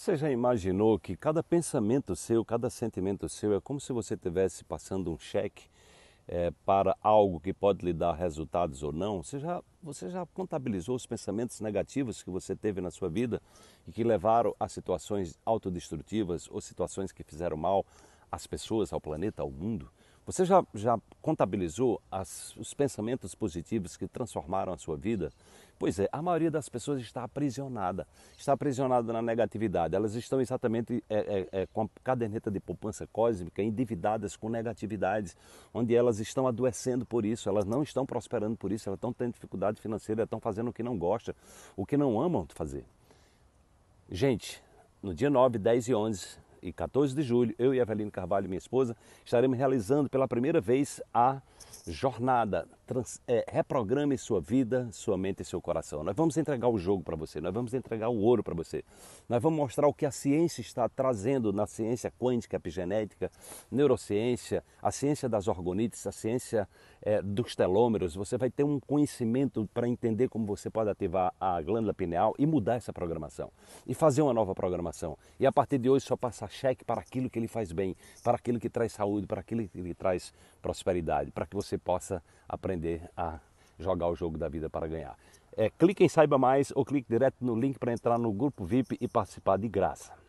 Você já imaginou que cada pensamento seu, cada sentimento seu é como se você estivesse passando um cheque é, para algo que pode lhe dar resultados ou não? Você já, você já contabilizou os pensamentos negativos que você teve na sua vida e que levaram a situações autodestrutivas ou situações que fizeram mal às pessoas, ao planeta, ao mundo? Você já, já contabilizou as, os pensamentos positivos que transformaram a sua vida? Pois é, a maioria das pessoas está aprisionada, está aprisionada na negatividade. Elas estão exatamente é, é, é, com a caderneta de poupança cósmica, endividadas com negatividades, onde elas estão adoecendo por isso, elas não estão prosperando por isso, elas estão tendo dificuldade financeira, estão fazendo o que não gostam, o que não amam fazer. Gente, no dia 9, 10 e 11 e 14 de julho, eu e Eveline Carvalho, minha esposa, estaremos realizando pela primeira vez a jornada, trans, é, reprograme sua vida, sua mente e seu coração. Nós vamos entregar o jogo para você, nós vamos entregar o ouro para você. Nós vamos mostrar o que a ciência está trazendo na ciência quântica, epigenética, neurociência, a ciência das orgonites, a ciência é, dos telômeros. Você vai ter um conhecimento para entender como você pode ativar a glândula pineal e mudar essa programação e fazer uma nova programação. E a partir de hoje só passar cheque para aquilo que ele faz bem, para aquilo que traz saúde, para aquilo que traz prosperidade, para que você possa aprender a jogar o jogo da vida para ganhar. É, clique em Saiba Mais ou clique direto no link para entrar no grupo VIP e participar de graça.